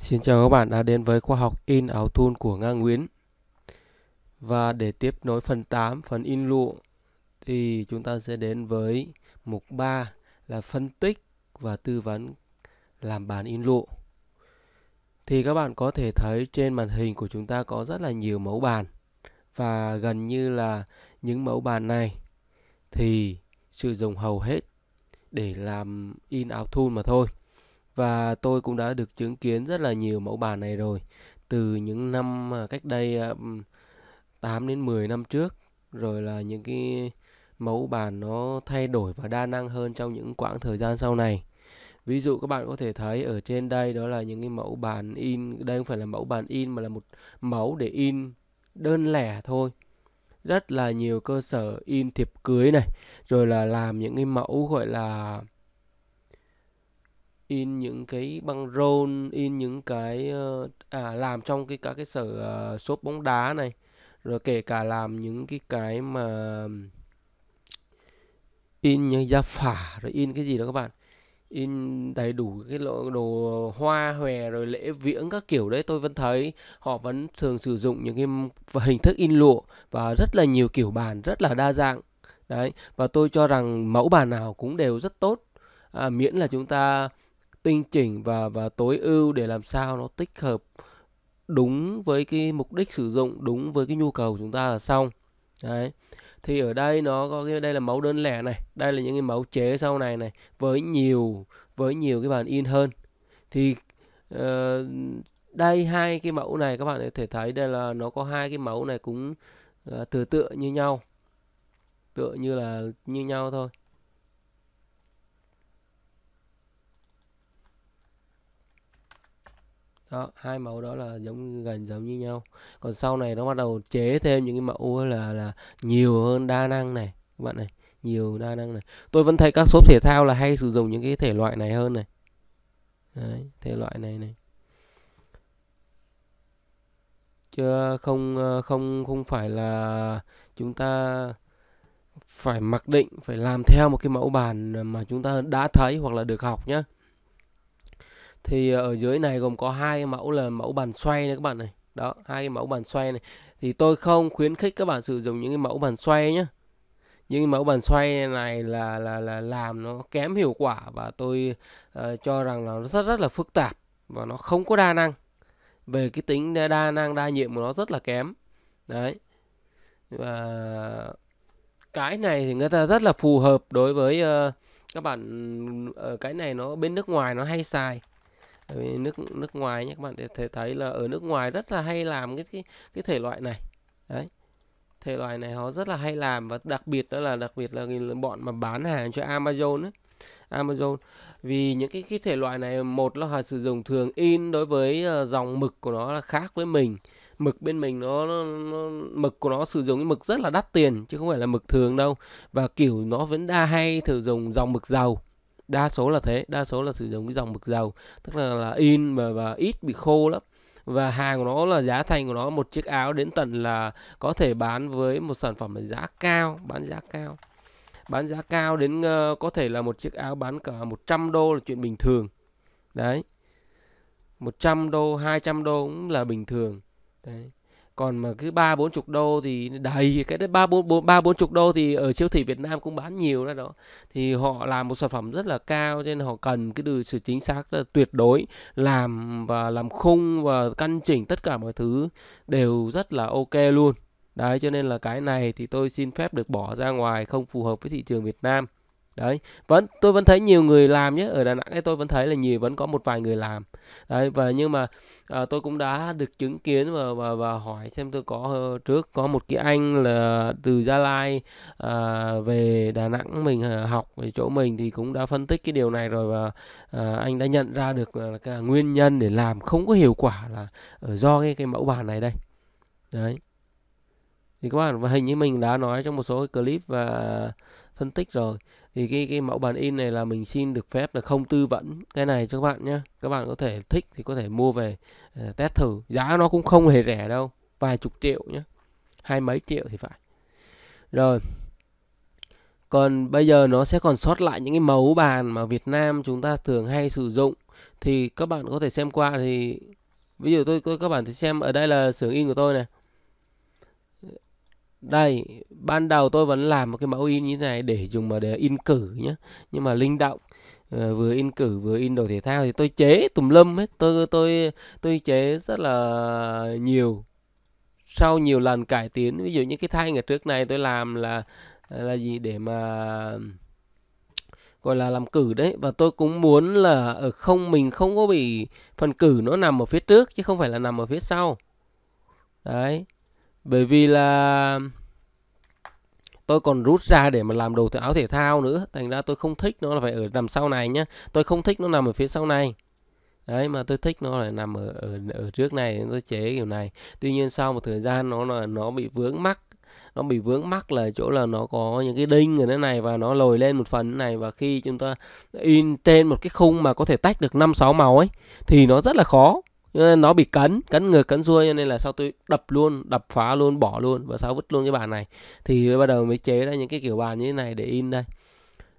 Xin chào các bạn đã đến với khoa học in áo thun của Nga Nguyễn Và để tiếp nối phần 8, phần in lụa Thì chúng ta sẽ đến với mục 3 là phân tích và tư vấn làm bản in lụa Thì các bạn có thể thấy trên màn hình của chúng ta có rất là nhiều mẫu bàn Và gần như là những mẫu bàn này thì sử dụng hầu hết để làm in áo thun mà thôi và tôi cũng đã được chứng kiến rất là nhiều mẫu bàn này rồi. Từ những năm à, cách đây 8 à, đến 10 năm trước rồi là những cái mẫu bàn nó thay đổi và đa năng hơn trong những quãng thời gian sau này. Ví dụ các bạn có thể thấy ở trên đây đó là những cái mẫu bàn in, đây không phải là mẫu bàn in mà là một mẫu để in đơn lẻ thôi. Rất là nhiều cơ sở in thiệp cưới này, rồi là làm những cái mẫu gọi là in những cái băng rôn in những cái ờ, à làm trong cái các cái sở uh, ờ, shop bóng đá này rồi kể cả làm những cái cái mà in những gia phả rồi in cái gì đó các bạn in đầy đủ cái lộ đồ hoa hòe rồi lễ viễn các kiểu đấy tôi vẫn thấy họ vẫn thường sử dụng những cái hình thức in lụa và rất là nhiều kiểu bàn rất là đa dạng đấy và tôi cho rằng mẫu bàn nào cũng đều rất tốt à, miễn là chúng ta tinh chỉnh và và tối ưu để làm sao nó tích hợp đúng với cái mục đích sử dụng đúng với cái nhu cầu của chúng ta là xong đấy thì ở đây nó có cái đây là mẫu đơn lẻ này đây là những cái mẫu chế sau này này với nhiều với nhiều cái bản in hơn thì uh, đây hai cái mẫu này các bạn có thể thấy đây là nó có hai cái mẫu này cũng uh, ờ, từ tựa như nhau tựa như là như nhau thôi đó hai mẫu đó là giống gần giống như nhau còn sau này nó bắt đầu chế thêm những cái mẫu là là nhiều hơn đa năng này các bạn này nhiều đa năng này tôi vẫn thấy các shop thể thao là hay sử dụng những cái thể loại này hơn này Đấy, thể loại này này chứ không ờ, không không phải là chúng ta phải mặc định phải làm theo một cái mẫu bàn mà chúng ta đã thấy hoặc là được học nhé thì ờ, ở dưới này gồm có hai cái mẫu là mẫu bàn xoay này các bạn này đó hai cái mẫu bàn xoay này thì tôi không khuyến khích các bạn sử dụng những cái mẫu bàn xoay nhé những mẫu bàn xoay này là là là làm nó kém hiệu quả và tôi uh, cho rằng là nó rất rất là phức tạp và nó không có đa năng về cái tính đa, năng đa nhiệm của nó rất là kém đấy và cái này thì người ta rất là phù hợp đối với uh, các bạn ở ừ, cái này nó bên nước ngoài nó hay xài nước nước ngoài nhé các bạn có thể thấy là ở nước ngoài rất là hay làm cái cái, cái thể loại này đấy thể loại này họ rất là hay làm và đặc biệt đó là đặc biệt là bọn mà bán hàng cho Amazon ấy. Amazon vì những cái cái thể loại này một là họ sử dụng thường in đối với ờ, dòng mực của nó là khác với mình mực bên mình nó, nó, nó mực của nó sử dụng cái mực rất là đắt tiền chứ không phải là mực thường đâu và kiểu nó vẫn đa hay thử dùng dòng mực dầu đa số là thế đa số là sử dụng cái dòng mực dầu tức là là in và, và ít bị khô lắm và hàng của nó là giá thành của nó một chiếc áo đến tận là có thể bán với một sản phẩm là giá cao bán giá cao bán giá cao đến uh, có thể là một chiếc áo bán cả 100 đô là chuyện bình thường đấy 100 đô 200 đô cũng là bình thường đấy còn mà cứ ba bốn chục đô thì đầy cái đấy ba bốn ba bốn chục đô thì ở siêu thị Việt Nam cũng bán nhiều ra đó thì họ làm một sản phẩm rất là cao nên họ cần cái được sự chính xác là tuyệt đối làm và làm khung và căn chỉnh tất cả mọi thứ đều rất là ok luôn đấy cho nên là cái này thì tôi xin phép được bỏ ra ngoài không phù hợp với thị trường Việt Nam đấy vẫn tôi vẫn thấy nhiều người làm nhé ở đà nẵng ấy tôi vẫn thấy là nhiều vẫn có một vài người làm đấy và nhưng mà à, tôi cũng đã được chứng kiến và và và hỏi xem tôi có ờ, trước có một cái anh là từ gia lai à, về đà nẵng mình à, học về chỗ mình thì cũng đã phân tích cái điều này rồi và à, anh đã nhận ra được là cái nguyên nhân để làm không có hiệu quả là ở do cái cái mẫu bàn này đây đấy thì các bạn và hình như mình đã nói trong một số clip và phân tích rồi thì cái cái mẫu bàn in này là mình xin được phép là không tư vấn cái này cho các bạn nhé các bạn có thể thích thì có thể mua về uh, test thử giá nó cũng không hề rẻ đâu vài chục triệu nhé hai mấy triệu thì phải rồi còn bây giờ nó sẽ còn sót lại những cái mẫu bàn mà Việt Nam chúng ta thường hay sử dụng thì các bạn có thể xem qua thì ví dụ tôi, tôi các bạn thì xem ở đây là xưởng in của tôi này đây ban đầu tôi vẫn làm một cái mẫu in như thế này để dùng mà để in cử nhé nhưng mà linh động ờ, vừa in cử vừa in đồ thể thao thì tôi chế tùm lum hết tôi tôi tôi chế rất là nhiều sau nhiều lần cải tiến ví dụ như cái thanh ở trước này tôi làm là là gì để mà gọi là làm cử đấy và tôi cũng muốn là ở ờ, không mình không có bị phần cử nó nằm ở phía trước chứ không phải là nằm ở phía sau đấy bởi vì là tôi còn rút ra để mà làm đồ áo thể thao nữa thành ra tôi không thích nó là phải ở nằm sau này nhá tôi không thích nó nằm ở phía sau này đấy mà tôi thích nó là nằm ở ở, ở trước này tôi chế kiểu này tuy nhiên sau một thời gian nó là nó bị vướng mắc nó bị vướng mắc là chỗ là nó có những cái đinh ở thế này và nó lồi lên một phần này và khi chúng ta in trên một cái khung mà có thể tách được năm sáu màu ấy thì nó rất là khó nên nó bị cấn cấn ngược cấn xuôi cho nên là sau tôi đập luôn đập phá luôn bỏ luôn và sau vứt luôn cái bàn này thì bắt đầu mới chế ra những cái kiểu bàn như thế này để in đây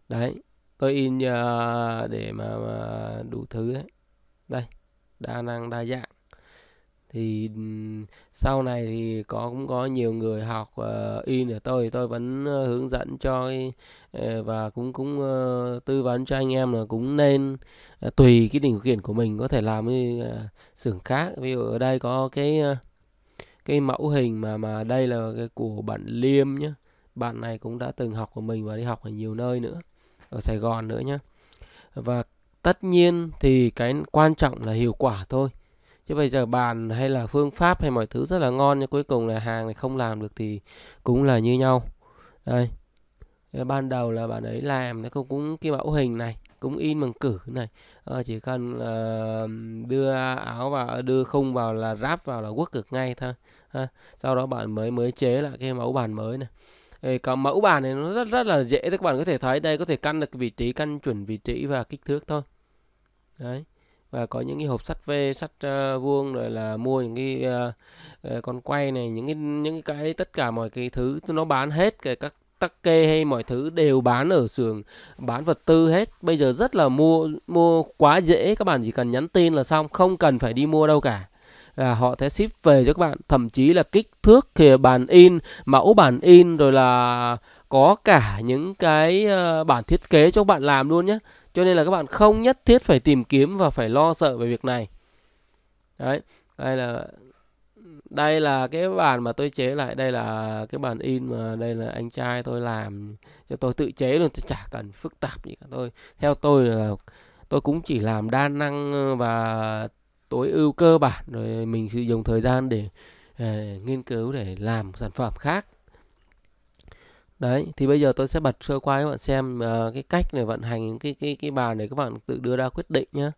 đấy tôi in uh, để mà, mà đủ thứ đấy đây đa năng đa dạng thì sau này thì có cũng có nhiều người học uh, in ở tôi tôi vẫn uh, hướng dẫn cho cái, uh, và cũng cũng uh, tư vấn cho anh em là cũng nên uh, tùy cái điều kiện của mình có thể làm cái uh, xưởng khác ví dụ ở đây có cái uh, cái mẫu hình mà mà đây là cái của bạn Liêm nhé bạn này cũng đã từng học của mình và đi học ở nhiều nơi nữa ở Sài Gòn nữa nhé và tất nhiên thì cái quan trọng là hiệu quả thôi chứ bây giờ bàn hay là phương pháp hay mọi thứ rất là ngon nhưng cuối cùng là hàng này không làm được thì cũng là như nhau đây ban đầu là bạn ấy làm nó cũng cũng cái mẫu hình này cũng in bằng cử này à, chỉ cần uh, đưa áo vào đưa khung vào là ráp vào là quất được ngay thôi ha. sau đó bạn mới mới chế lại cái mẫu bàn mới này Ê, có mẫu bàn này nó rất rất là dễ các bạn có thể thấy đây có thể căn được vị trí căn chuẩn vị trí và kích thước thôi đấy và có những cái hộp sắt v, sắt uh, vuông rồi là mua những cái uh, uh, con quay này những cái những cái tất cả mọi cái thứ nó bán hết kể các tắc kê hay mọi thứ đều bán ở xưởng bán vật tư hết bây giờ rất là mua mua quá dễ các bạn chỉ cần nhắn tin là xong không cần phải đi mua đâu cả là họ sẽ ship về cho các bạn thậm chí là kích thước thì bản in mẫu bản in rồi là có cả những cái bản thiết kế cho các bạn làm luôn nhé cho nên là các bạn không nhất thiết phải tìm kiếm và phải lo sợ về việc này. Đấy, đây là đây là cái bản mà tôi chế lại, đây là cái bản in mà đây là anh trai tôi làm cho tôi tự chế luôn, tôi chả cần phức tạp gì cả tôi. Theo tôi là tôi cũng chỉ làm đa năng và tối ưu cơ bản rồi mình sử dụng thời gian để uh, nghiên cứu để làm sản phẩm khác đấy thì bây giờ tôi sẽ bật sơ qua các bạn xem uh, cái cách để vận hành cái cái cái bàn để các bạn tự đưa ra quyết định nhé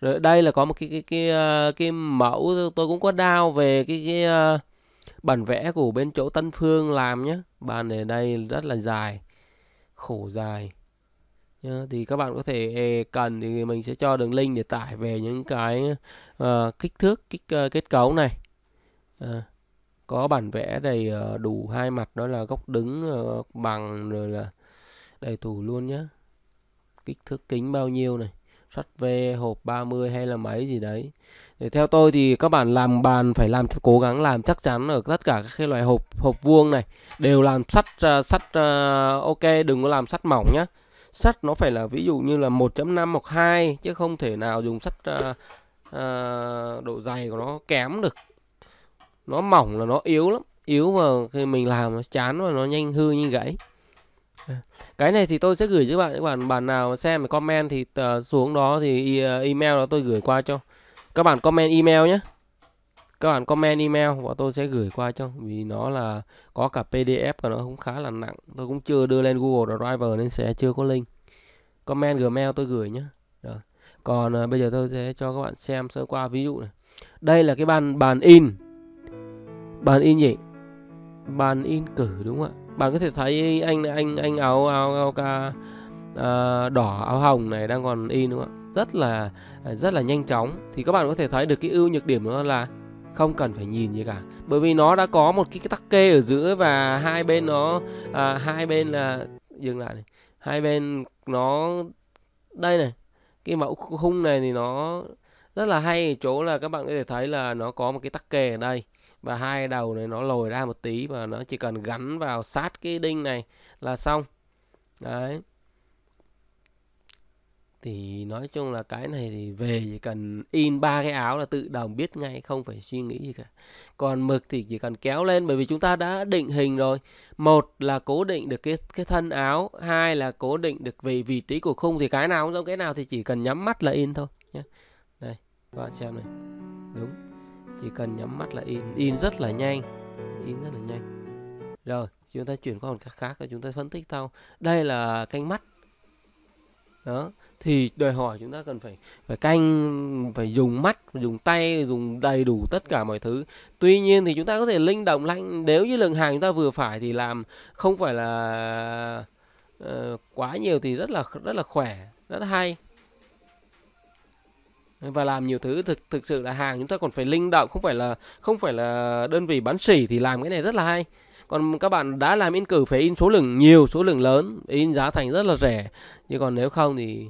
rồi đây là có một cái cái cái cái, ờ, cái mẫu tôi cũng có đao về cái cái uh, bản vẽ của bên chỗ Tân Phương làm nhé bàn này đây rất là dài khổ dài nhá. thì các bạn có thể cần thì mình sẽ cho đường link để tải về những cái uh, kích thước kích uh, kết cấu này uh có bản vẽ đầy ờ, đủ hai mặt đó là góc đứng ờ, bằng rồi là đầy đủ luôn nhé kích thước kính bao nhiêu này sắt ve hộp 30 hay là mấy gì đấy để theo tôi thì các bạn làm bàn phải làm cố gắng làm chắc chắn ở tất cả các loại hộp hộp vuông này đều làm sắt ờ, sắt ok đừng có làm sắt mỏng nhá sắt nó phải là ví dụ như là 1.5 hoặc 2 chứ không thể nào dùng sắt uh, độ dày của nó kém được nó mỏng là nó yếu lắm yếu mà khi mình làm nó chán và nó nhanh hư như gãy cái này thì tôi sẽ gửi cho các bạn các bạn bạn nào xem comment thì ờ, xuống đó thì ờ, email đó tôi gửi qua cho các bạn comment email nhé các bạn comment email và tôi sẽ gửi qua cho vì nó là có cả pdf và nó cũng khá là nặng tôi cũng chưa đưa lên google drive nên sẽ chưa có link comment gmail tôi gửi nhé rồi còn uh, bây giờ tôi sẽ cho các bạn xem sơ qua ví dụ này đây là cái bàn bàn in bàn in nhỉ, bàn in cử đúng không ạ bạn có thể thấy anh anh anh áo áo áo ca à, đỏ áo hồng này đang còn in đúng không ạ rất là à, rất là nhanh chóng thì các bạn có thể thấy được cái ưu nhược điểm đó là không cần phải nhìn gì cả bởi vì nó đã có một cái, tắc kê ở giữa và hai bên nó à, hai bên là dừng lại này. hai bên nó đây này cái mẫu khung này thì nó rất là hay chỗ là các bạn có thể thấy là nó có một cái tắc kè ở đây và hai đầu này nó lồi ra một tí và nó chỉ cần gắn vào sát cái đinh này là xong đấy thì nói chung là cái này thì về chỉ cần in ba cái áo là tự động biết ngay không phải suy nghĩ gì cả còn mực thì chỉ cần kéo lên bởi vì chúng ta đã định hình rồi một là cố định được cái cái thân áo hai là cố định được về vị trí của khung thì cái nào cũng giống cái nào thì chỉ cần nhắm mắt là in thôi nhé đây các bạn xem này chỉ cần nhắm mắt là in in rất là nhanh in rất là nhanh rồi chúng ta chuyển qua một cách khác và chúng ta phân tích sau đây là canh mắt đó thì đòi hỏi chúng ta cần phải phải canh phải dùng mắt dùng tay dùng đầy đủ tất cả mọi thứ tuy nhiên thì chúng ta có thể linh động lanh nếu như lượng hàng chúng ta vừa phải thì làm không phải là uh, quá nhiều thì rất là rất là khỏe rất là hay và làm nhiều thứ thực thực sự là hàng chúng ta còn phải linh động không phải là không phải là đơn vị bán sỉ thì làm cái này rất là hay còn các bạn đã làm in cử phải in số lượng nhiều số lượng lớn in giá thành rất là rẻ nhưng còn nếu không thì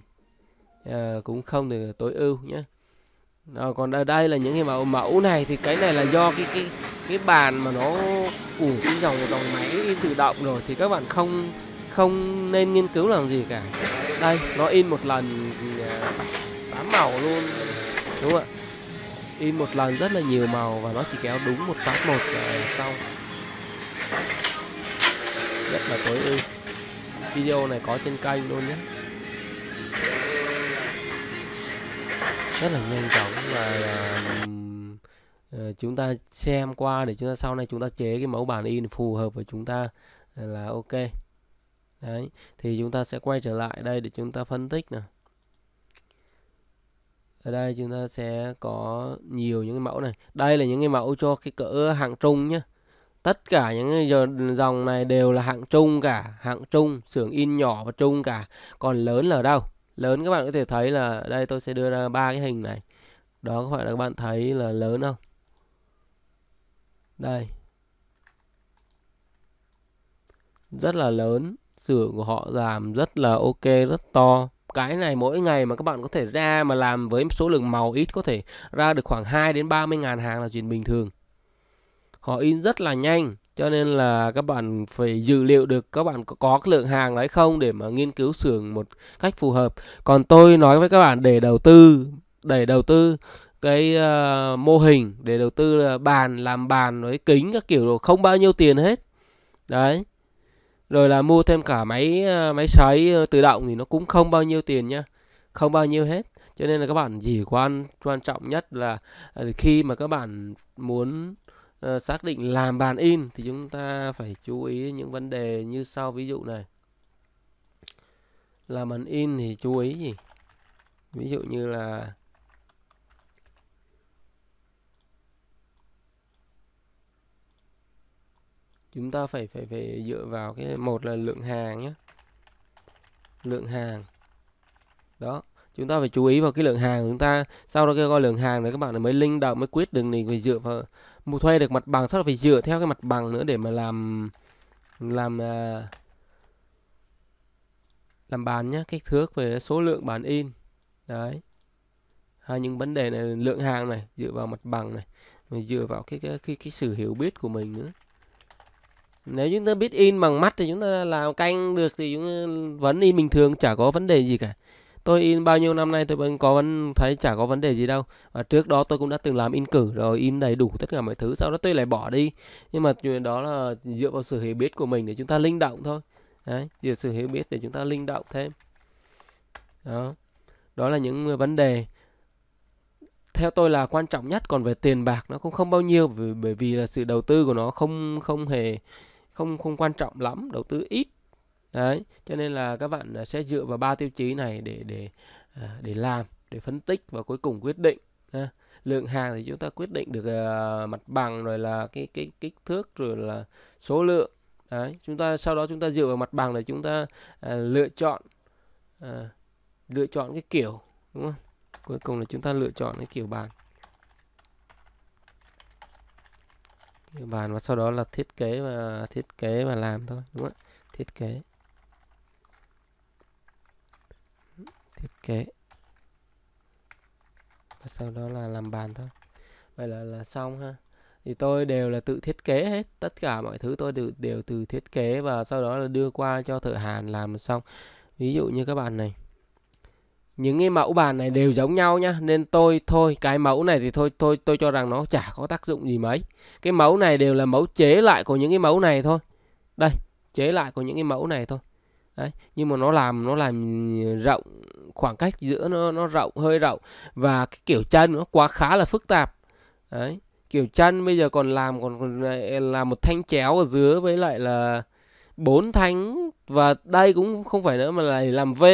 uh, cũng không được tối ưu nhé à, còn ở đây là những cái mẫu mẫu này thì cái này là do cái cái cái bàn mà nó ủ cái dòng dòng máy in tự động rồi thì các bạn không không nên nghiên cứu làm gì cả đây nó in một lần ờ, 8 màu luôn đúng không ạ in một lần rất là nhiều màu và nó chỉ kéo đúng một phát một rồi xong rất là tối ưu video này có trên kênh luôn nhé rất là nhanh chóng và uh, chúng ta xem qua để chúng ta sau này chúng ta chế cái mẫu bản in phù hợp với chúng ta là ok đấy thì chúng ta sẽ quay trở lại đây để chúng ta phân tích nào ở đây chúng ta sẽ có nhiều những cái mẫu này đây là những cái mẫu cho cái cỡ hạng trung nhá. tất cả những dòng này đều là hạng trung cả hạng trung xưởng in nhỏ và trung cả còn lớn là ở đâu lớn các bạn có thể thấy là đây tôi sẽ đưa ra ba cái hình này đó các bạn các bạn thấy là lớn không đây rất là lớn xưởng của họ làm rất là ok rất to cái này mỗi ngày mà các bạn có thể ra mà làm với số lượng màu ít có thể ra được khoảng 2 đến 30 ngàn hàng là chuyện bình thường họ in rất là nhanh cho nên là các bạn phải dự liệu được các bạn có, có cái lượng hàng đấy không để mà nghiên cứu xưởng một cách phù hợp còn tôi nói với các bạn để đầu tư để đầu tư cái uh, mô hình để đầu tư là bàn làm bàn với kính các kiểu không bao nhiêu tiền hết đấy rồi là mua thêm cả máy ờ, máy sấy ờ, tự động thì nó cũng không bao nhiêu tiền nhá không bao nhiêu hết cho nên là các bạn chỉ quan quan trọng nhất là ờ, khi mà các bạn muốn uh, xác định làm bàn in thì chúng ta phải chú ý những vấn đề như sau ví dụ này làm bàn in thì chú ý gì ví dụ như là chúng ta phải phải phải dựa vào cái một là lượng hàng nhé lượng hàng đó chúng ta phải chú ý vào cái lượng hàng của chúng ta sau đó kêu coi lượng hàng này các bạn mới linh động mới quyết định mình phải dựa vào mua thuê được mặt bằng sau đó phải dựa theo cái mặt bằng nữa để mà làm làm à, làm bàn nhé kích thước về số lượng bàn in đấy hai những vấn đề này lượng hàng này dựa vào mặt bằng này mình dựa vào cái cái cái, cái sự hiểu biết của mình nữa nếu chúng ta biết in bằng mắt thì chúng ta làm canh được thì chúng vẫn in bình thường chả có vấn đề gì cả tôi in bao nhiêu năm nay tôi vẫn có vẫn thấy chả có vấn đề gì đâu và trước đó tôi cũng đã từng làm in cử rồi in đầy đủ tất cả mọi thứ sau đó tôi lại bỏ đi nhưng mà đó là dựa vào sự hiểu biết của mình để chúng ta linh động thôi đấy dựa sự hiểu biết để chúng ta linh động thêm đó đó là những vấn đề theo tôi là quan trọng nhất còn về tiền bạc nó cũng không bao nhiêu bởi vì là sự đầu tư của nó không không hề không không quan trọng lắm đầu tư ít đấy cho nên là các bạn à, sẽ dựa vào ba tiêu chí này để để à, để làm để phân tích và cuối cùng quyết định lượng hàng thì chúng ta quyết định được à, mặt bằng rồi là cái cái kích thước rồi là số lượng đấy chúng ta sau đó chúng ta dựa vào mặt bằng để chúng ta lựa chọn lựa chọn cái kiểu đúng không cuối cùng là chúng ta lựa chọn cái kiểu bàn như bàn và sau đó là thiết kế và thiết kế và làm thôi đúng không ạ thiết kế thiết kế và sau đó là làm bàn thôi vậy là là xong ha thì tôi đều là tự thiết kế hết tất cả mọi thứ tôi đều, đều từ thiết kế và sau đó là đưa qua cho thợ hàn làm xong ví dụ như các bạn này những cái mẫu bàn này đều giống nhau nhá nên tôi thôi cái mẫu này thì thôi tôi tôi cho rằng nó chả có tác dụng gì mấy cái mẫu này đều là mẫu chế lại của những cái mẫu này thôi đây chế lại của những cái mẫu này thôi đấy nhưng mà nó làm nó làm rộng khoảng cách giữa nó nó rộng hơi rộng và cái kiểu chân nó quá khá là phức tạp đấy kiểu chân bây giờ còn làm còn, còn làm một thanh chéo ở dưới với lại là bốn thanh và đây cũng không phải nữa mà là làm v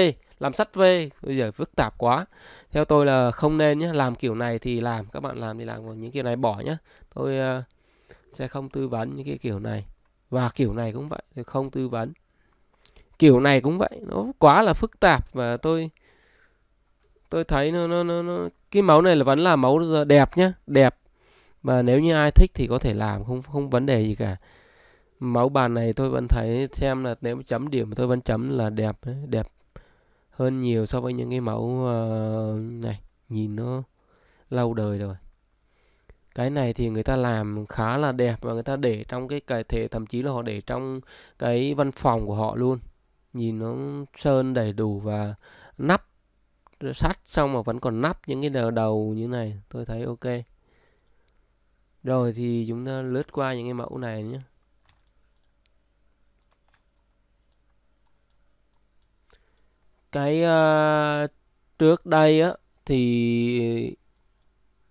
làm sắt vê bây giờ phức tạp quá theo tôi là không nên nhé làm kiểu này thì làm các bạn làm thì làm còn những kiểu này bỏ nhé tôi uh, sẽ không tư vấn những cái kiểu này và kiểu này cũng vậy tôi không tư vấn kiểu này cũng vậy nó quá là phức tạp và tôi tôi thấy nó nó nó, nó cái mẫu này là vẫn là mẫu đẹp nhá đẹp mà nếu như ai thích thì có thể làm không không vấn đề gì cả mẫu bàn này tôi vẫn thấy xem là nếu chấm điểm tôi vẫn chấm là đẹp đẹp hơn nhiều so với những cái mẫu uh, này nhìn nó lâu đời rồi cái này thì người ta làm khá là đẹp và người ta để trong cái cải thể thậm chí là họ để trong cái văn phòng của họ luôn nhìn nó sơn đầy đủ và nắp sắt xong mà vẫn còn nắp những cái đầu đầu như này tôi thấy ok rồi thì chúng ta lướt qua những cái mẫu này nhé cái uh, trước đây á thì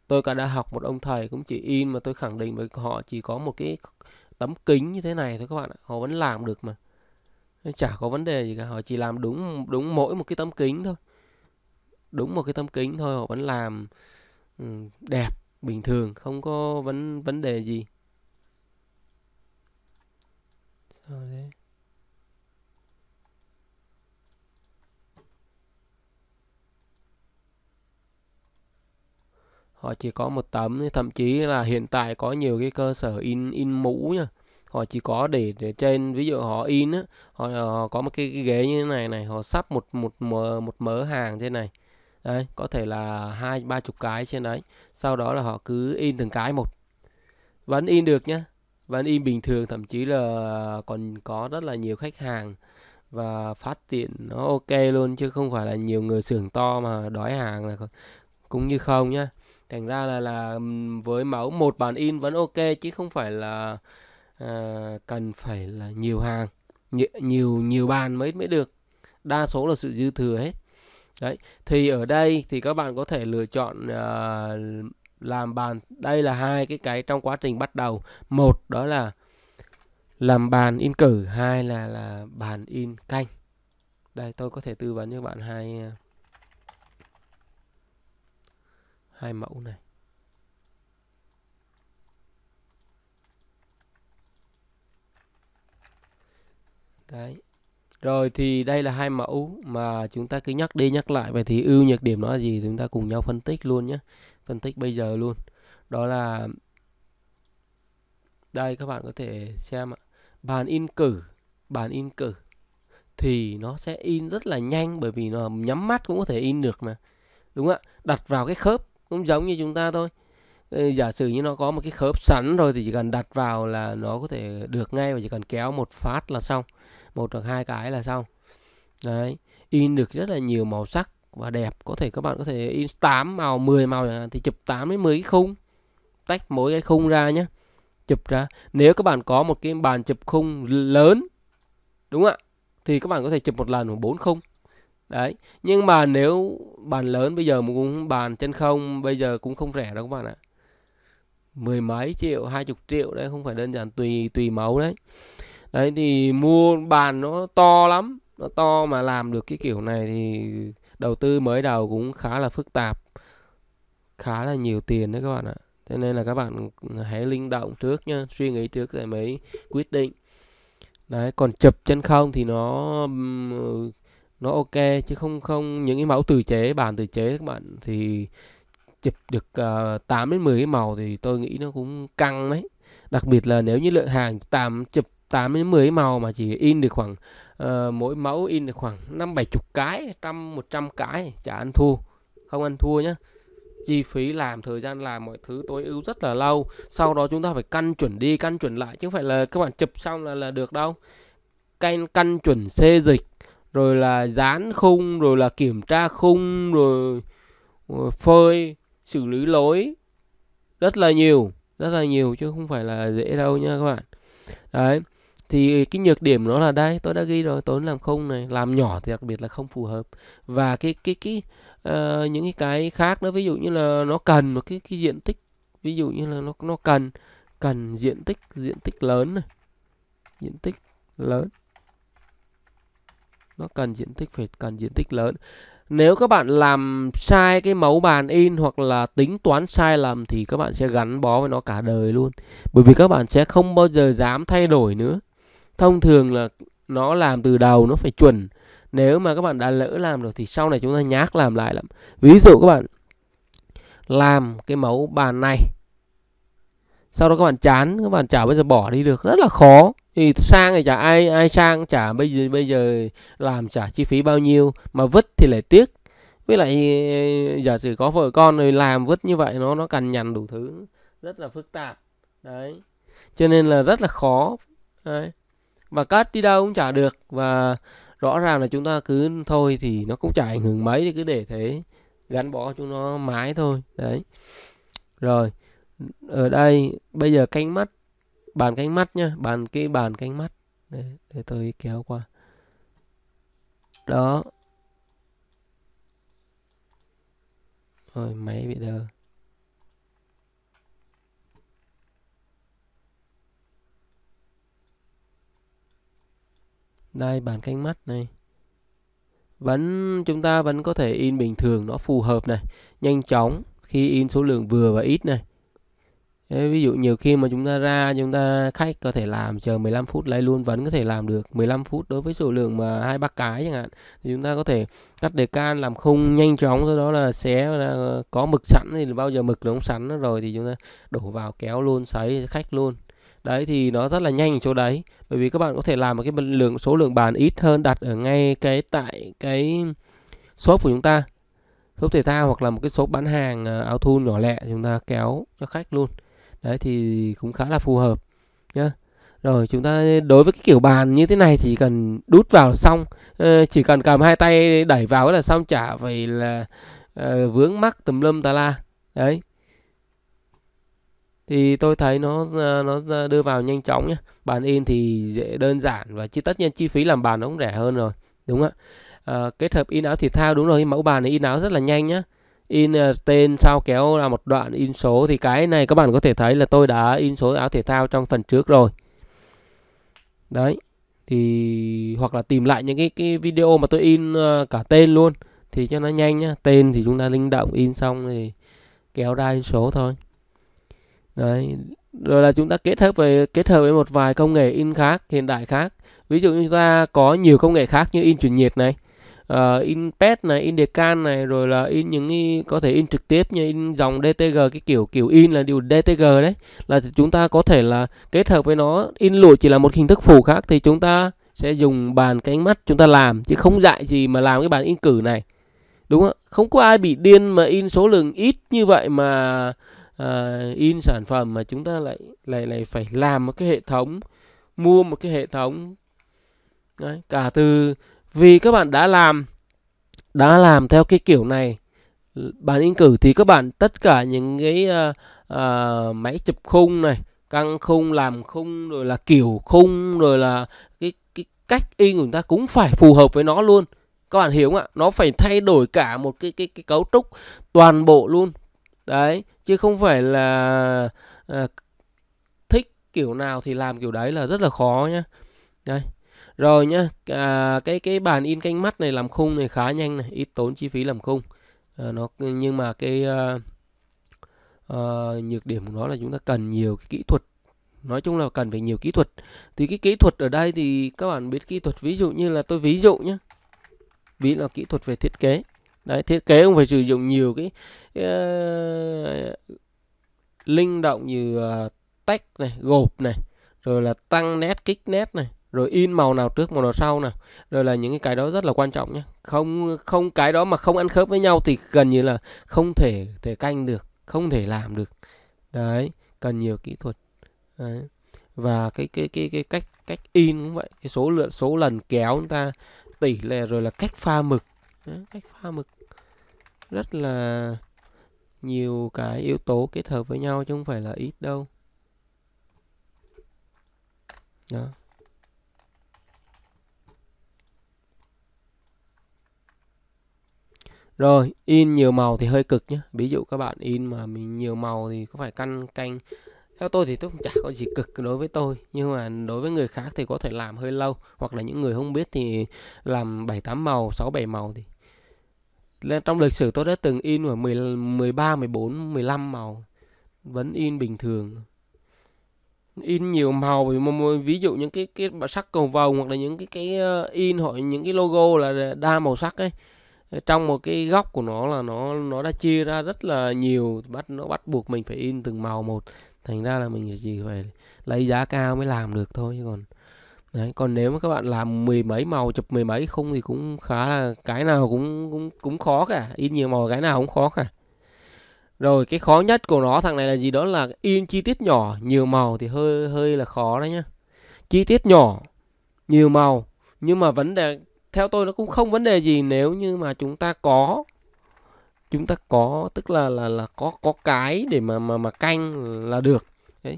tôi cả đã học một ông thầy cũng chỉ in mà tôi khẳng định với họ chỉ có một cái tấm kính như thế này thôi các bạn ạ họ vẫn làm được mà chả có vấn đề gì cả họ chỉ làm đúng đúng mỗi một cái tấm kính thôi đúng một cái tấm kính thôi họ vẫn làm ừ, đẹp bình thường không có vấn vấn đề gì họ chỉ có một tấm thậm chí là hiện tại có nhiều cái cơ sở in in mũ nha họ chỉ có để, để trên ví dụ họ in á họ, ờ, họ có một cái, cái ghế như thế này này họ sắp một một mớ, một mớ hàng thế này đấy có thể là hai ba chục cái trên đấy sau đó là họ cứ in từng cái một vẫn in được nhá vẫn in bình thường thậm chí là còn có rất là nhiều khách hàng và phát triển nó ok luôn chứ không phải là nhiều người xưởng to mà đói hàng là cũng như không nhá thành ra là là với máu một bản in vẫn ok chứ không phải là à, cần phải là nhiều hàng nhiều nhiều, nhiều bàn mới mới được đa số là sự dư thừa hết đấy thì ở đây thì các bạn có thể lựa chọn à, làm bàn đây là hai cái cái trong quá trình bắt đầu một đó là làm bàn in cử hai là là bàn in canh đây tôi có thể tư vấn cho bạn hai à, hai mẫu này đấy rồi thì đây là hai mẫu mà chúng ta cứ nhắc đi nhắc lại vậy thì ưu nhược điểm nó là gì chúng ta cùng nhau phân tích luôn nhé phân tích bây giờ luôn đó là đây các bạn có thể xem ạ bàn in cử bàn in cử thì nó sẽ in rất là nhanh bởi vì nó nhắm mắt cũng có thể in được mà đúng ạ đặt vào cái khớp cũng giống như chúng ta thôi giả sử như nó có một cái khớp sẵn rồi thì chỉ cần đặt vào là nó có thể được ngay và chỉ cần kéo một phát là xong một hoặc hai cái là xong đấy in được rất là nhiều màu sắc và đẹp có thể các bạn có thể in 8 màu 10 màu thì chụp 8 đến 10 cái khung tách mỗi cái khung ra nhé chụp ra nếu các bạn có một cái bàn chụp khung lớn đúng ạ thì các bạn có thể chụp một lần bốn khung đấy nhưng mà nếu bàn lớn bây giờ cũng bàn chân không bây giờ cũng không rẻ đâu các bạn ạ mười mấy triệu hai chục triệu đấy không phải đơn giản tùy tùy máu đấy đấy thì mua bàn nó to lắm nó to mà làm được cái kiểu này thì đầu tư mới đầu cũng khá là phức tạp khá là nhiều tiền đấy các bạn ạ thế nên là các bạn hãy linh động trước nha suy nghĩ trước rồi mới quyết định đấy còn chụp chân không thì nó nó ok chứ không không những cái mẫu từ chế bàn từ chế các bạn thì chụp được uh, ờ, 8 đến 10 cái màu thì tôi nghĩ nó cũng căng đấy đặc biệt là nếu như lượng hàng tạm chụp 8 đến 10 màu mà chỉ in được khoảng uh, mỗi mẫu in được khoảng 5 70 cái, 100 100 cái chả ăn thua. Không ăn thua nhá. Chi phí làm, thời gian làm mọi thứ tối ưu rất là lâu. Sau đó chúng ta phải căn chuẩn đi, căn chuẩn lại chứ không phải là các bạn chụp xong là là được đâu. Căn căn chuẩn xê dịch rồi là dán khung rồi là kiểm tra khung rồi ờ, phơi xử lý lối rất là nhiều rất là nhiều chứ không phải là dễ đâu nha các bạn đấy thì cái nhược điểm nó là đây tôi đã ghi rồi tôi làm khung này làm nhỏ thì đặc biệt là không phù hợp và cái cái cái uh, những cái cái khác đó ví dụ như là nó cần một cái cái diện tích ví dụ như là nó nó cần cần diện tích diện tích lớn này diện tích lớn nó cần diện tích phải cần diện tích lớn nếu các bạn làm sai cái mẫu bàn in hoặc là tính toán sai lầm thì các bạn sẽ gắn bó với nó cả đời luôn bởi vì các bạn sẽ không bao giờ dám thay đổi nữa thông thường là nó làm từ đầu nó phải chuẩn nếu mà các bạn đã lỡ làm rồi thì sau này chúng ta nhát làm lại lắm ví dụ các bạn làm cái mẫu bàn này sau đó các bạn chán các bạn chả bây giờ bỏ đi được rất là khó thì sang thì chả ai ai sang chả bây giờ bây giờ làm chả chi phí bao nhiêu mà vứt thì lại tiếc với lại ờ, giả sử có vợ con rồi làm vứt như vậy nó nó cằn nhằn đủ thứ rất là phức tạp đấy cho nên là rất là khó đấy. và cắt đi đâu cũng chả được và rõ ràng là chúng ta cứ thôi thì nó cũng chả ảnh hưởng mấy thì cứ để thế gắn bó chúng nó mãi thôi đấy rồi ở đây bây giờ canh mắt bàn cánh mắt nhá bàn cái bàn cánh mắt để, để tôi kéo qua đó rồi máy bị đơ đây bàn cánh mắt này vẫn chúng ta vẫn có thể in bình thường nó phù hợp này nhanh chóng khi in số lượng vừa và ít này ví dụ nhiều khi mà chúng ta ra chúng ta khách có thể làm chờ 15 phút lấy luôn vẫn có thể làm được 15 phút đối với số lượng mà hai ba cái chẳng hạn thì chúng ta có thể cắt đề can làm khung nhanh chóng sau đó là xé là ờ, có mực sẵn thì bao giờ mực nó cũng sẵn rồi thì chúng ta đổ vào kéo luôn sấy khách luôn đấy thì nó rất là nhanh ở chỗ đấy bởi vì các bạn có thể làm một cái lượng số lượng bàn ít hơn đặt ở ngay cái tại cái shop của chúng ta shop thể thao hoặc là một cái shop bán hàng áo ờ, thun nhỏ lẹ chúng ta kéo cho khách luôn đấy thì cũng khá là phù hợp nhá rồi chúng ta đối với cái kiểu bàn như thế này thì cần đút vào xong ờ, chỉ cần cầm hai tay đẩy vào là xong chả phải là ờ, vướng mắc tùm lum tà la đấy thì tôi thấy nó ờ, nó đưa vào nhanh chóng nhé bàn in thì dễ đơn giản và chi tất nhiên chi phí làm bàn nó cũng rẻ hơn rồi đúng không ạ à, kết hợp in áo thể thao đúng rồi mẫu bàn này in áo rất là nhanh nhá in ờ, tên sau kéo là một đoạn in số thì cái này các bạn có thể thấy là tôi đã in số áo thể thao trong phần trước rồi đấy thì hoặc là tìm lại những cái cái video mà tôi in ờ, cả tên luôn thì cho nó nhanh nhá tên thì chúng ta linh động in xong thì kéo ra in số thôi đấy rồi là chúng ta kết hợp với kết hợp với một vài công nghệ in khác hiện đại khác ví dụ như chúng ta có nhiều công nghệ khác như in chuyển nhiệt này uh, in pet này in decan này rồi là in những cái, có thể in trực tiếp như in dòng DTG cái kiểu kiểu in là điều DTG đấy là chúng ta có thể là kết hợp với nó in lụa chỉ là một hình thức phủ khác thì chúng ta sẽ dùng bàn cánh mắt chúng ta làm chứ không dạy gì mà làm cái bàn in cử này đúng không không có ai bị điên mà in số lượng ít như vậy mà uh, in sản phẩm mà chúng ta lại lại lại phải làm một cái hệ thống mua một cái hệ thống Đấy, cả từ vì các bạn đã làm đã làm theo cái kiểu này bản in cử thì các bạn tất cả những cái uh, uh, máy chụp khung này căng khung làm khung rồi là kiểu khung rồi là cái cái cách in của chúng ta cũng phải phù hợp với nó luôn các bạn hiểu không ạ nó phải thay đổi cả một cái cái cái cấu trúc toàn bộ luôn đấy chứ không phải là uh, thích kiểu nào thì làm kiểu đấy là rất là khó nhá đây rồi nhá, à, cái cái bàn in canh mắt này làm khung này khá nhanh này, ít tốn chi phí làm khung. À, nó nhưng mà cái à, à, nhược điểm của nó là chúng ta cần nhiều cái kỹ thuật. Nói chung là cần phải nhiều kỹ thuật. Thì cái kỹ thuật ở đây thì các bạn biết kỹ thuật ví dụ như là tôi ví dụ nhá. Ví là kỹ thuật về thiết kế. Đấy, thiết kế không phải sử dụng nhiều cái, cái uh, linh động như uh, tách này, gộp này, rồi là tăng nét kích nét này rồi in màu nào trước màu nào sau nè rồi là những cái đó rất là quan trọng nhé không không cái đó mà không ăn khớp với nhau thì gần như là không thể thể canh được không thể làm được đấy cần nhiều kỹ thuật đấy. và cái cái cái cái cách cách in cũng vậy cái số lượng số lần kéo chúng ta tỷ lệ rồi là cách pha mực đấy, cách pha mực rất là nhiều cái yếu tố kết hợp với nhau chứ không phải là ít đâu đó Rồi, in nhiều màu thì hơi cực nhá Ví dụ các bạn in mà mình nhiều màu thì có phải căn canh. Theo tôi thì tôi cũng chả có gì cực đối với tôi. Nhưng mà đối với người khác thì có thể làm hơi lâu. Hoặc là những người không biết thì làm 7-8 màu, 6-7 màu thì... Lên trong lịch sử tôi đã từng in vào 10, 13, 14, 15 màu. Vẫn in bình thường. In nhiều màu ví dụ những cái cái sắc cầu vồng hoặc là những cái cái ờ, in hoặc những cái logo là đa màu sắc ấy trong một cái góc của nó là nó nó đã chia ra rất là nhiều bắt nó bắt buộc mình phải in từng màu một thành ra là mình chỉ phải lấy giá cao mới làm được thôi chứ còn đấy còn nếu mà các bạn làm mười mấy màu chụp mười mấy không thì cũng khá là cái nào cũng cũng cũng khó cả in nhiều màu cái nào cũng khó cả rồi cái khó nhất của nó thằng này là gì đó là in chi tiết nhỏ nhiều màu thì hơi hơi là khó đấy nhá chi tiết nhỏ nhiều màu nhưng mà vấn đề theo tôi nó cũng không vấn đề gì nếu như mà chúng ta có chúng ta có tức là là là có có cái để mà mà mà canh là được đấy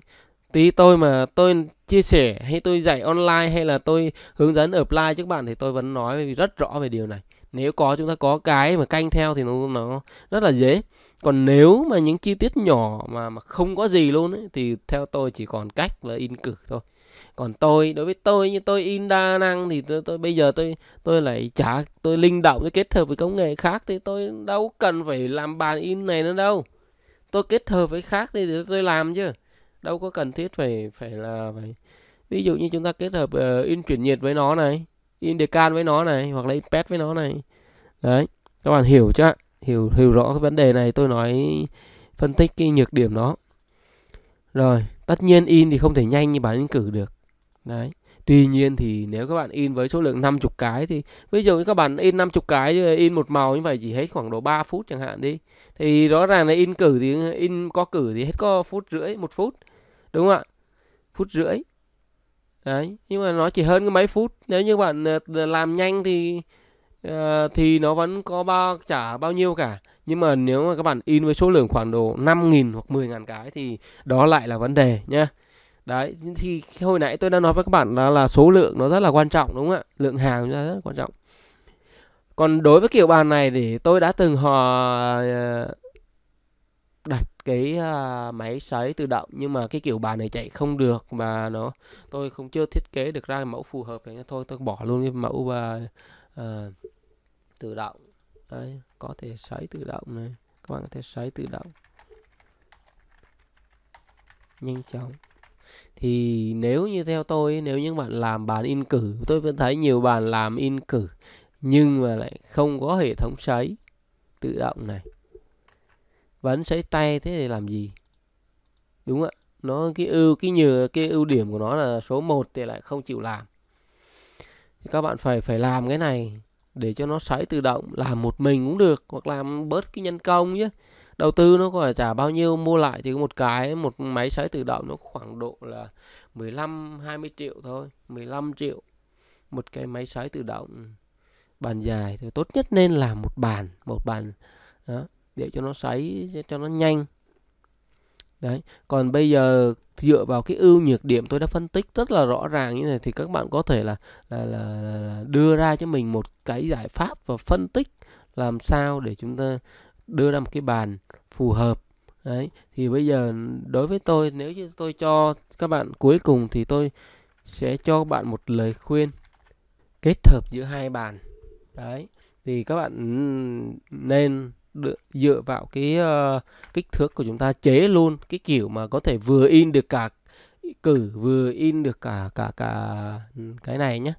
tí tôi mà tôi chia sẻ hay tôi dạy online hay là tôi hướng dẫn offline các bạn thì tôi vẫn nói rất rõ về điều này nếu có chúng ta có cái mà canh theo thì nó nó rất là dễ còn nếu mà những chi tiết nhỏ mà mà không có gì luôn ấy, thì theo tôi chỉ còn cách là in cử thôi còn tôi đối với tôi như tôi in đa năng thì tôi, tôi bây giờ tôi tôi lại trả tôi linh động tôi kết hợp với công nghệ khác thì tôi đâu cần phải làm bàn in này nữa đâu tôi kết hợp với khác thì tôi làm chứ đâu có cần thiết phải phải là phải ví dụ như chúng ta kết hợp uh, in chuyển nhiệt với nó này in decan với nó này hoặc là in pet với nó này đấy các bạn hiểu chưa hiểu hiểu rõ cái vấn đề này tôi nói phân tích cái nhược điểm đó rồi tất nhiên in thì không thể nhanh như bản in cử được đấy Tuy nhiên thì nếu các bạn in với số lượng 50 cái thì ví dụ như các bạn in 50 cái in một màu như vậy chỉ hết khoảng độ 3 phút chẳng hạn đi. Thì rõ ràng là in cử thì in có cử thì hết có phút rưỡi, một phút. Đúng không ạ? Phút rưỡi. Đấy, nhưng mà nó chỉ hơn cái mấy phút. Nếu như bạn ờ, làm nhanh thì Ờ, thì nó vẫn có bao trả bao nhiêu cả nhưng mà nếu mà các bạn in với số lượng khoảng độ 5.000 hoặc 10.000 cái thì đó lại là vấn đề nhá đấy thì hồi nãy tôi đã nói với các bạn là, là số lượng nó rất là quan trọng đúng không ạ lượng hàng rất là quan trọng còn đối với kiểu bàn này thì tôi đã từng họ ờ, đặt cái ờ, máy sấy tự động nhưng mà cái kiểu bàn này chạy không được và nó tôi không chưa thiết kế được ra mẫu phù hợp thế thôi tôi bỏ luôn cái mẫu và à, tự động đấy có thể xoáy tự động này các bạn có thể xoáy tự động nhanh chóng thì nếu như theo tôi nếu những bạn làm bàn in cử tôi vẫn thấy nhiều bàn làm in cử nhưng mà lại không có hệ thống sấy tự động này vẫn sấy tay thế thì làm gì đúng ạ nó cái ưu cái nhờ cái ưu điểm của nó là số 1 thì lại không chịu làm thì các bạn phải phải làm cái này để cho nó xoáy tự động làm một mình cũng được hoặc làm bớt cái nhân công chứ đầu tư nó có phải trả bao nhiêu mua lại thì một cái một máy sấy tự động nó khoảng độ là 15 20 triệu thôi 15 triệu một cái máy sấy tự động bàn dài thì tốt nhất nên làm một bàn một bàn đó, để cho nó sấy cho nó nhanh Đấy, còn bây giờ dựa vào cái ưu nhược điểm tôi đã phân tích rất là rõ ràng như này thì các bạn có thể là là, là, là đưa ra cho mình một cái giải pháp và phân tích làm sao để chúng ta đưa ra một cái bàn phù hợp đấy thì bây giờ đối với tôi nếu như tôi cho các bạn cuối cùng thì tôi sẽ cho bạn một lời khuyên kết hợp giữa hai bàn đấy thì các bạn nên dựa vào cái uh, kích thước của chúng ta chế luôn cái kiểu mà có thể vừa in được cả cử vừa in được cả cả cả cái này nhé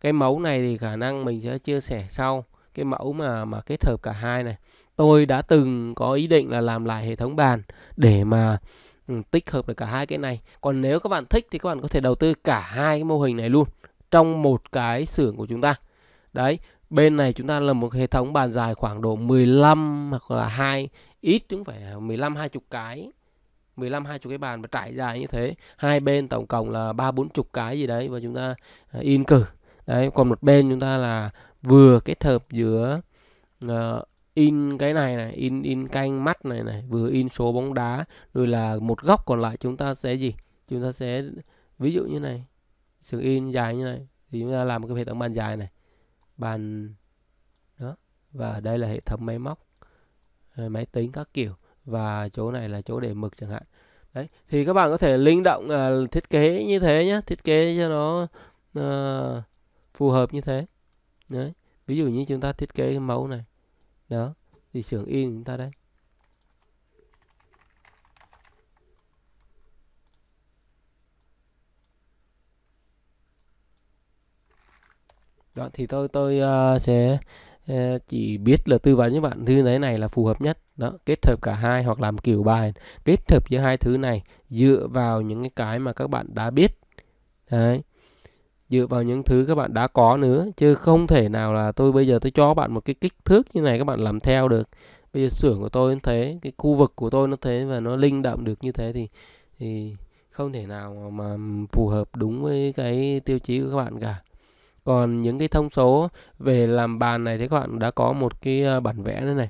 cái mẫu này thì khả năng mình sẽ chia sẻ sau cái mẫu mà mà kết hợp cả hai này tôi đã từng có ý định là làm lại hệ thống bàn để mà ừ, tích hợp được cả hai cái này còn nếu các bạn thích thì các bạn có thể đầu tư cả hai cái mô hình này luôn trong một cái xưởng của chúng ta đấy bên này chúng ta là một hệ thống bàn dài khoảng độ 15 hoặc là 2 ít cũng phải 15 20 cái 15 20 cái bàn và trải dài như thế hai bên tổng cộng là ba bốn chục cái gì đấy và chúng ta à, in cử đấy còn một bên chúng ta là vừa kết hợp giữa uh, in cái này này in in canh mắt này này vừa in số bóng đá rồi là một góc còn lại chúng ta sẽ gì chúng ta sẽ ví dụ như này sừng in dài như này thì chúng ta làm một cái hệ thống bàn dài này bàn đó và đây là hệ thống máy móc ờ, máy tính các kiểu và chỗ này là chỗ để mực chẳng hạn đấy thì các bạn có thể linh động uh, thiết kế như thế nhé thiết kế cho nó uh, phù hợp như thế đấy ví dụ như chúng ta thiết kế cái mẫu này đó thì xưởng in chúng ta đây đó thì tôi tôi uh, sẽ uh, chỉ biết là tư vấn với bạn thư thế này là phù hợp nhất đó kết hợp cả hai hoặc làm kiểu bài kết hợp giữa hai thứ này dựa vào những cái mà các bạn đã biết đấy dựa vào những thứ các bạn đã có nữa chứ không thể nào là tôi bây giờ tôi cho bạn một cái kích thước như này các bạn làm theo được bây giờ xưởng của tôi như thế cái khu vực của tôi nó thế và nó linh động được như thế thì thì không thể nào mà phù hợp đúng với cái tiêu chí của các bạn cả còn những cái thông số về làm bàn này thì các bạn đã có một cái ờ, bản vẽ nữa này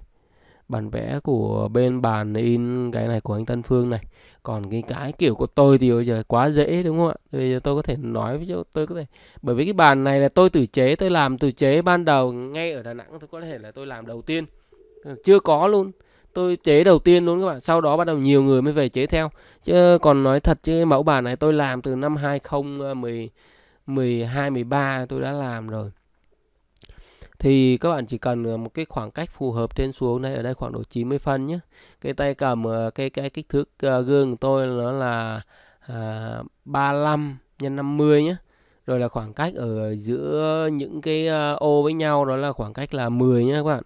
bản vẽ của bên bàn in cái này của anh Tân Phương này còn cái cái kiểu của tôi thì bây giờ quá dễ đúng không ạ bây giờ tôi có thể nói với tôi có thể bởi vì cái bàn này là tôi tự chế tôi làm tự chế ban đầu ngay ở Đà Nẵng tôi có thể là tôi làm đầu tiên ờ, chưa có luôn tôi chế đầu tiên luôn các bạn sau đó bắt đầu nhiều người mới về chế theo chứ còn nói thật chứ mẫu bàn này tôi làm từ năm 2010 12 13 tôi đã làm rồi thì các bạn chỉ cần ờ, một cái khoảng cách phù hợp trên xuống đây ở đây khoảng độ 90 phân nhé cái tay cầm ờ, cái cái kích thước ờ, gương tôi nó là à, 35 nhân 50 nhé rồi là khoảng cách ở giữa những cái ô với nhau đó là khoảng cách là 10 nhé các bạn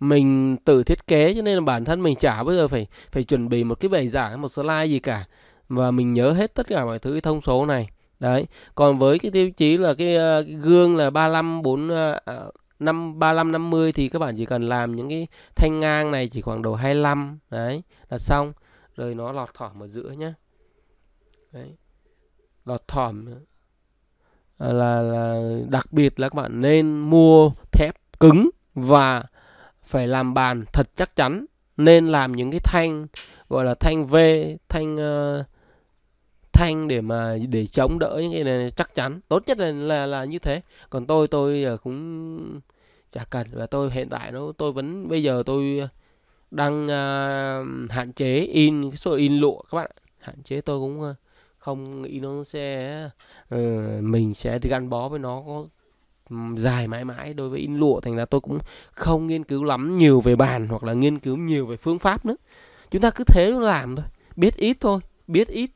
mình tự thiết kế cho nên là bản thân mình chả bây giờ phải phải chuẩn bị một cái bài giảng một slide gì cả và mình nhớ hết tất cả mọi thứ thông số này Đấy, còn với cái tiêu chí là cái, ờ, cái gương là 35 4 ờ, à, 5 35 50 thì các bạn chỉ cần làm những cái thanh ngang này chỉ khoảng đầu 25 đấy là xong. Rồi nó lọt thỏm ở giữa nhá. Đấy. Lọt thỏm à, là là đặc biệt là các bạn nên mua thép cứng và phải làm bàn thật chắc chắn nên làm những cái thanh gọi là thanh V, thanh uh, thanh để mà để chống đỡ những cái này chắc chắn tốt nhất là là, là như thế còn tôi tôi à, cũng chả cần và tôi hiện tại nó tôi vẫn bây giờ tôi đang uh, hạn chế in cái số in lụa các bạn hạn chế tôi cũng à, không nghĩ nó sẽ uh, mình sẽ gắn bó với nó có dài mãi mãi đối với in lụa thành ra tôi cũng không nghiên cứu lắm nhiều về bàn hoặc là nghiên cứu nhiều về phương pháp nữa chúng ta cứ thế làm thôi biết ít thôi biết ít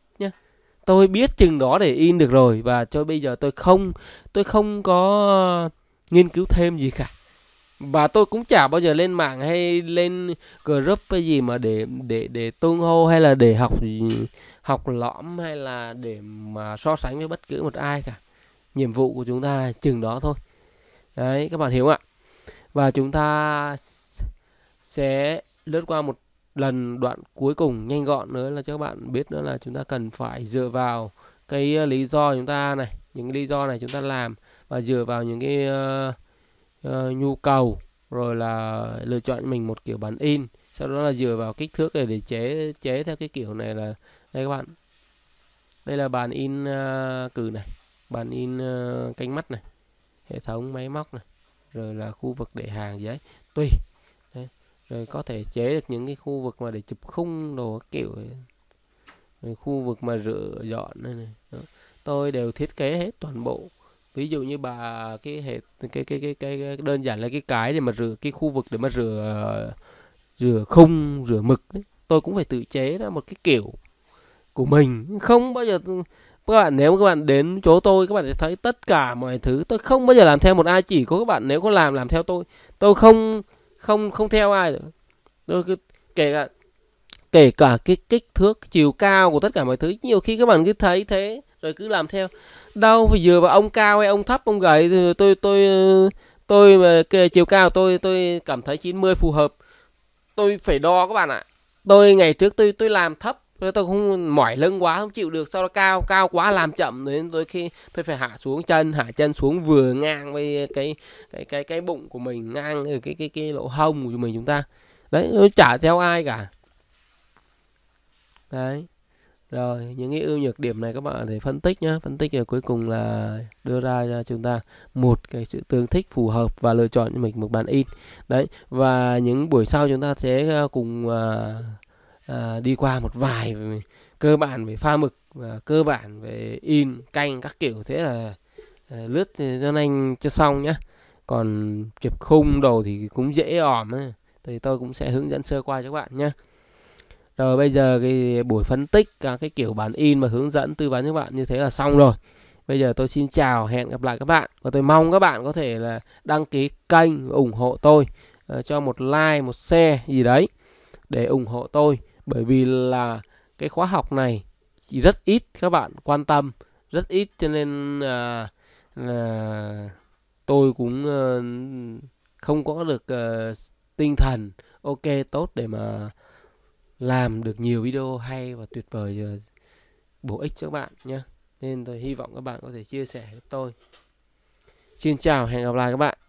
tôi biết chừng đó để in được rồi và cho bây giờ tôi không tôi không có ờ, nghiên cứu thêm gì cả và tôi cũng chả bao giờ lên mạng hay lên group cái gì mà để để để tôn hô hay là để học gì học lõm hay là để mà so sánh với bất cứ một ai cả nhiệm vụ của chúng ta chừng đó thôi đấy các bạn hiểu ạ và chúng ta sẽ lướt qua một lần đoạn cuối cùng nhanh gọn nữa là cho các bạn biết nữa là chúng ta cần phải dựa vào cái ờ, lý do chúng ta này những lý do này chúng ta làm và dựa vào những cái uh, uh, nhu cầu rồi là lựa chọn mình một kiểu bán in sau đó là dựa vào kích thước để, để chế chế theo cái kiểu này là đây các bạn đây là bàn in uh, cử này bàn in uh, cánh mắt này hệ thống máy móc này rồi là khu vực để hàng gì đấy tùy rồi có thể chế được những cái khu vực mà để chụp khung đồ kiểu ấy. rồi khu vực mà rửa dọn này, này. Đó. tôi đều thiết kế hết toàn bộ ví dụ như bà cái hệ cái cái cái cái, cái đơn giản là cái cái để mà rửa cái khu vực để mà rửa rửa khung rửa mực đấy. tôi cũng phải tự chế ra một cái kiểu của mình không bao giờ các bạn nếu các bạn đến chỗ tôi các bạn sẽ thấy tất cả mọi thứ tôi không bao giờ làm theo một ai chỉ có các bạn nếu có làm làm theo tôi tôi không không không theo ai được tôi cứ kể cả kể cả cái kích thước cái chiều cao của tất cả mọi thứ nhiều khi các bạn cứ thấy thế rồi cứ làm theo đâu phải dựa vào ông cao hay ông thấp ông gầy tôi tôi tôi, tôi mà cái chiều cao tôi tôi cảm thấy 90 phù hợp tôi phải đo các bạn ạ à. tôi ngày trước tôi tôi làm thấp tôi tôi không mỏi lưng quá không chịu được sau đó cao cao quá làm chậm đến tôi khi tôi phải hạ xuống chân hạ chân xuống vừa ngang với cái cái cái cái bụng của mình ngang cái cái cái, cái lỗ hông của mình chúng ta đấy nó chả theo ai cả đấy rồi những cái ưu nhược điểm này các bạn để phân tích nhá phân tích rồi cuối cùng là đưa ra cho chúng ta một cái sự tương thích phù hợp và lựa chọn cho mình một bản in đấy và những buổi sau chúng ta sẽ ờ, cùng uh, Ờ, đi qua một vài cơ bản về pha mực và cơ bản về in canh các kiểu thế là à, lướt cho anh cho xong nhá còn chụp khung đồ thì cũng dễ ỏm ấy. thì tôi cũng sẽ hướng dẫn sơ qua cho các bạn nhá. rồi bây giờ cái buổi phân tích các cái kiểu bản in mà hướng dẫn tư vấn cho các bạn như thế là xong rồi bây giờ tôi xin chào hẹn gặp lại các bạn và tôi mong các bạn có thể là đăng ký kênh ủng hộ tôi uh, cho một like một share gì đấy để ủng hộ tôi bởi vì là cái khóa học này chỉ rất ít các bạn quan tâm rất ít cho nên là, là tôi cũng ờ, không có được uh, tinh thần ok tốt để mà làm được nhiều video hay và tuyệt vời uh, bổ ích cho các bạn nhé nên tôi hy vọng các bạn có thể chia sẻ với tôi xin chào hẹn gặp lại các bạn